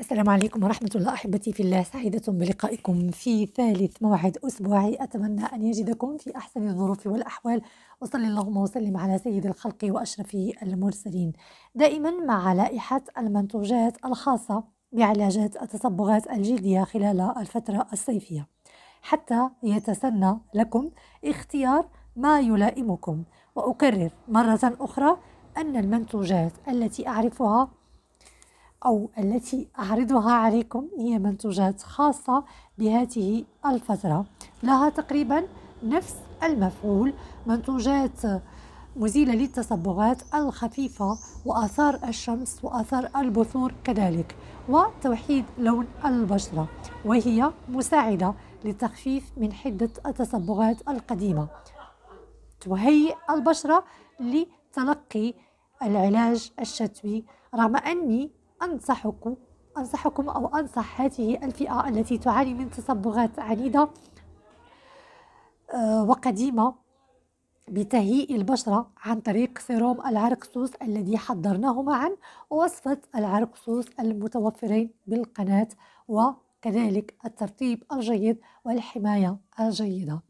السلام عليكم ورحمة الله أحبتي في الله سعيدة بلقائكم في ثالث موعد أسبوعي أتمنى أن يجدكم في أحسن الظروف والأحوال وصلى اللهم وسلم على سيد الخلق وأشرف المرسلين دائما مع لائحة المنتوجات الخاصة بعلاجات التصبغات الجلدية خلال الفترة الصيفية حتى يتسنى لكم اختيار ما يلائمكم وأكرر مرة أخرى أن المنتوجات التي أعرفها أو التي أعرضها عليكم هي منتوجات خاصة بهذه الفترة لها تقريبا نفس المفعول منتوجات مزيلة للتصبغات الخفيفة وآثار الشمس وآثار البثور كذلك وتوحيد لون البشرة وهي مساعدة للتخفيف من حدة التصبغات القديمة تهيئ البشرة لتلقي العلاج الشتوي رغم أني أنصحكم أنصحكم أو أنصح هذه الفئة التي تعاني من تصبغات عنيدة آه، وقديمة بتهيئ البشرة عن طريق سيروم العرقسوس الذي حضرناه معا ووصفة العرقسوس المتوفرين بالقناة وكذلك الترطيب الجيد والحماية الجيدة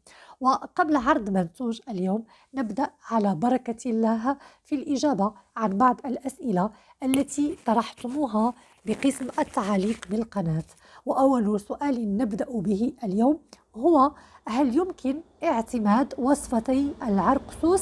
وقبل عرض منسوج اليوم نبدأ على بركة الله في الإجابة عن بعض الأسئلة التي طرحتموها بقسم التعليق بالقناة وأول سؤال نبدأ به اليوم هو هل يمكن اعتماد وصفتي العرقسوس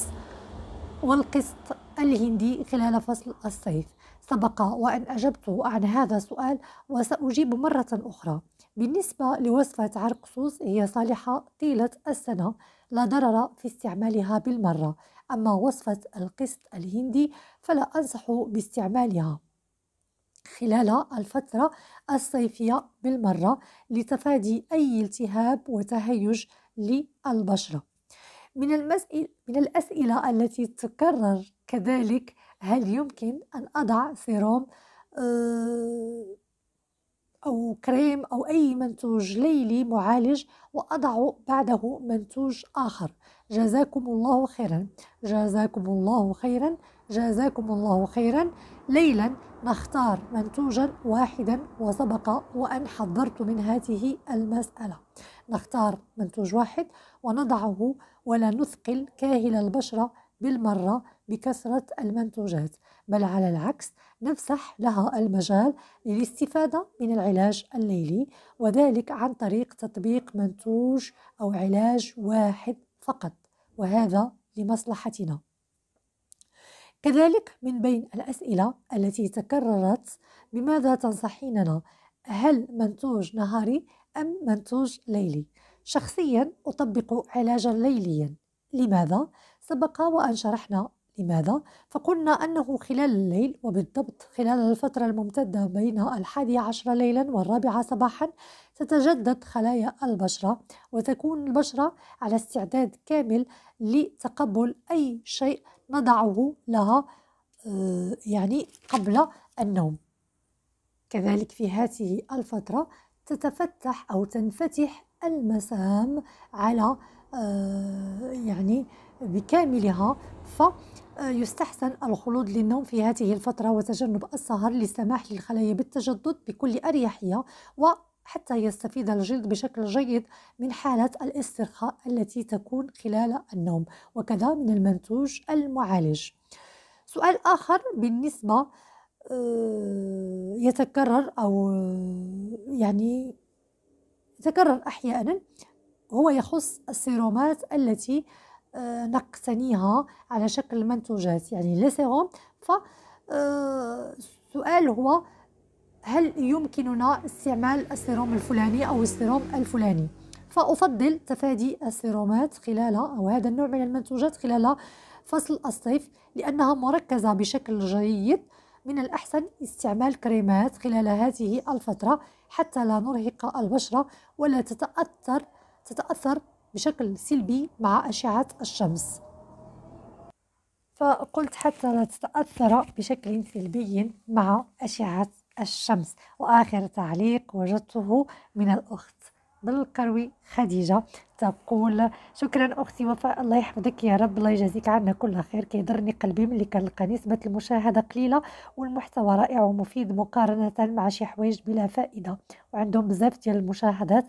والقسط الهندي خلال فصل الصيف؟ سبق وأن أجبت عن هذا السؤال وسأجيب مرة أخرى بالنسبة لوصفة عرقسوس هي صالحة طيلة السنة لا ضرر في استعمالها بالمرة أما وصفة القسط الهندي فلا أنصح باستعمالها خلال الفترة الصيفية بالمرة لتفادي أي التهاب وتهيج للبشرة من, المسئل من الأسئلة التي تكرر كذلك هل يمكن أن أضع سيروم آه، أو كريم أو أي منتوج ليلي معالج وأضع بعده منتوج آخر جزاكم الله خيرا جزاكم الله خيرا جزاكم الله خيرا ليلا نختار منتوجا واحدا وسبق وأن حضرت من هذه المسألة نختار منتوج واحد ونضعه ولا نثقل كاهل البشرة بالمرة بكثرة المنتوجات بل على العكس نفسح لها المجال للاستفادة من العلاج الليلي وذلك عن طريق تطبيق منتوج أو علاج واحد فقط وهذا لمصلحتنا كذلك من بين الأسئلة التي تكررت بماذا تنصحيننا هل منتوج نهاري أم منتوج ليلي؟ شخصيا أطبق علاجا ليليا لماذا؟ سبق وأن شرحنا لماذا؟ فقلنا أنه خلال الليل وبالضبط خلال الفترة الممتدة بين الحادي عشر ليلا والرابعة صباحا تتجدد خلايا البشرة وتكون البشرة على استعداد كامل لتقبل أي شيء نضعه لها آه، يعني قبل النوم كذلك في هذه الفترة تتفتح أو تنفتح المسام على آه، يعني بكاملها فيستحسن آه، الخلود للنوم في هذه الفترة وتجنب السهر للسماح للخلايا بالتجدد بكل أريحية وحتى يستفيد الجلد بشكل جيد من حالة الاسترخاء التي تكون خلال النوم وكذا من المنتوج المعالج سؤال آخر بالنسبة آه، يتكرر أو يعني يتكرر أحيانا هو يخص السيرومات التي آه، نقتنيها على شكل منتوجات يعني لي سيروم ف آه، السؤال هو هل يمكننا استعمال السيروم الفلاني أو السيروم الفلاني فأفضل تفادي السيرومات خلال أو هذا النوع من المنتوجات خلال فصل الصيف لأنها مركزة بشكل جيد من الأحسن استعمال كريمات خلال هذه الفترة حتى لا نرهق البشرة ولا تتأثر تتأثر بشكل سلبي مع أشعة الشمس فقلت حتى لا تتأثر بشكل سلبي مع أشعة الشمس وآخر تعليق وجدته من الأخت ضل الكروي خديجه تقول شكرا اختي وفاء الله يحفظك يا رب الله يجازيك عنا كل خير كيضرني قلبي ملي كنلقى نسبه المشاهده قليله والمحتوى رائع ومفيد مقارنه مع شي حوايج بلا فائده وعندهم بزاف ديال المشاهدات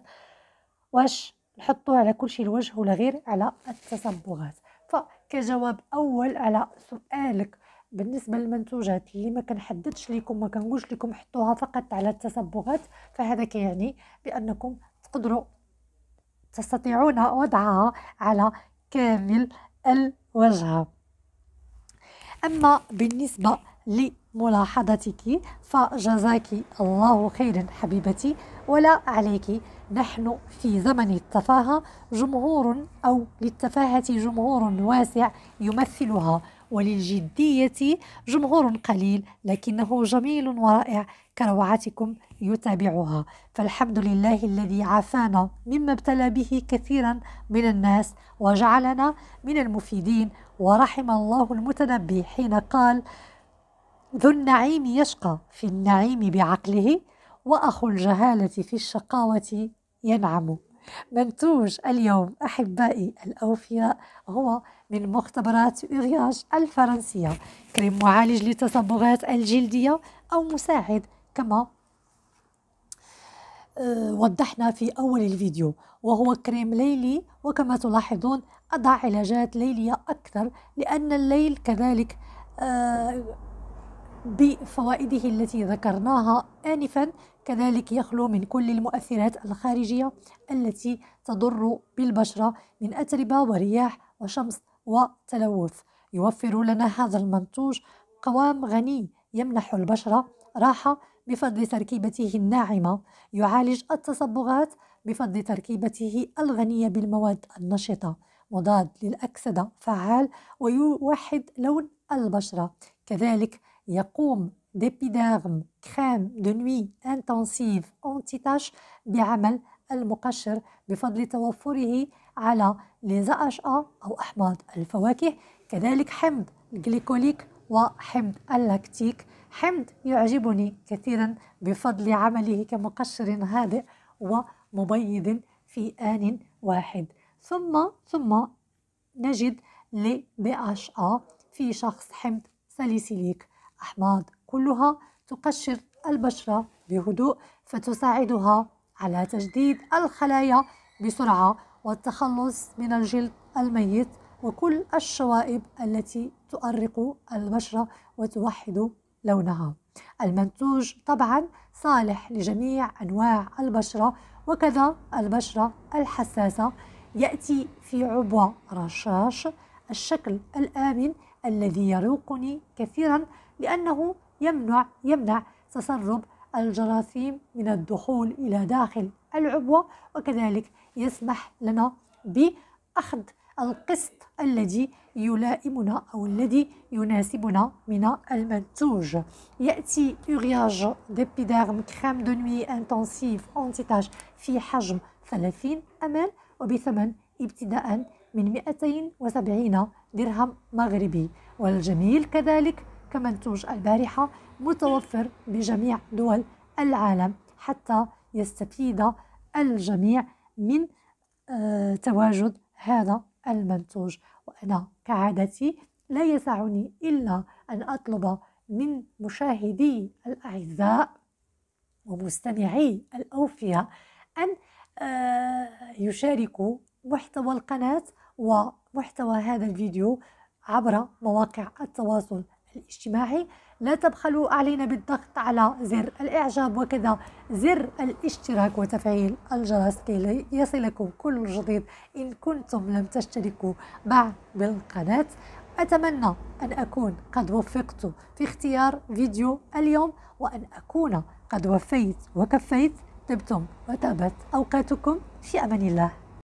واش نحطو على كل شي الوجه ولا غير على التصبغات فكجواب اول على سؤالك بالنسبه للمنتوجات اللي ما كنحددش لكم ما كنقولش لكم حطوها فقط على التصبغات فهذا كيعني كي بانكم تقدروا تستطيعون وضعها على كامل الوجه أما بالنسبة لملاحظتك فجزاك الله خيرا حبيبتي ولا عليك نحن في زمن التفاهة جمهور أو للتفاهة جمهور واسع يمثلها وللجدية جمهور قليل لكنه جميل ورائع كروعتكم يتابعها فالحمد لله الذي عافانا مما ابتلى به كثيرا من الناس وجعلنا من المفيدين ورحم الله المتنبي حين قال ذو النعيم يشقى في النعيم بعقله واخو الجهاله في الشقاوه ينعم منتوج اليوم أحبائي الأوفياء هو من مختبرات إغياج الفرنسية كريم معالج للتصبغات الجلدية أو مساعد كما آه، وضحنا في أول الفيديو وهو كريم ليلي وكما تلاحظون أضع علاجات ليلية أكثر لأن الليل كذلك آه، بفوائده التي ذكرناها آنفا كذلك يخلو من كل المؤثرات الخارجية التي تضر بالبشرة من أتربة ورياح وشمس وتلوث يوفر لنا هذا المنتوج قوام غني يمنح البشرة راحة بفضل تركيبته الناعمة يعالج التصبغات بفضل تركيبته الغنية بالمواد النشطة مضاد للأكسدة فعال ويوحد لون البشرة كذلك يقوم ديبيديرم كريم دو نوي انتنسيف اونتي تاش بعمل المقشر بفضل توفره على اش أو أحماض الفواكه كذلك حمض الجليكوليك وحمض اللاكتيك حمض يعجبني كثيرا بفضل عمله كمقشر هادئ ومبيض في آن واحد ثم ثم نجد لي اش ا في شخص حمض ساليسيليك أحماض كلها تقشر البشرة بهدوء فتساعدها على تجديد الخلايا بسرعة والتخلص من الجلد الميت وكل الشوائب التي تؤرق البشرة وتوحد لونها المنتوج طبعا صالح لجميع أنواع البشرة وكذا البشرة الحساسة يأتي في عبوة رشاش الشكل الآمن الذي يروقني كثيرا لأنه يمنع يمنع تسرب الجراثيم من الدخول إلى داخل العبوة وكذلك يسمح لنا بأخذ القسط الذي يلائمنا أو الذي يناسبنا من المنتوج يأتي أغياج ديبيدارم كريم دو نوي انتنسيف أنتيتاج في حجم 30 أمل وبثمن ابتداء من 270 درهم مغربي والجميل كذلك كمنتوج البارحة متوفر بجميع دول العالم حتى يستفيد الجميع من آه، تواجد هذا المنتوج وأنا كعادتي لا يسعني إلا أن أطلب من مشاهدي الأعزاء ومستمعي الأوفياء أن آه، يشاركوا محتوى القناة ومحتوى هذا الفيديو عبر مواقع التواصل الاجتماعي لا تبخلوا علينا بالضغط على زر الإعجاب وكذا زر الاشتراك وتفعيل الجرس كي يصلكم كل جديد إن كنتم لم تشتركوا بعد بالقناة أتمنى أن أكون قد وفقت في اختيار فيديو اليوم وأن أكون قد وفيت وكفيت تبتم وتابت أوقاتكم في أمان الله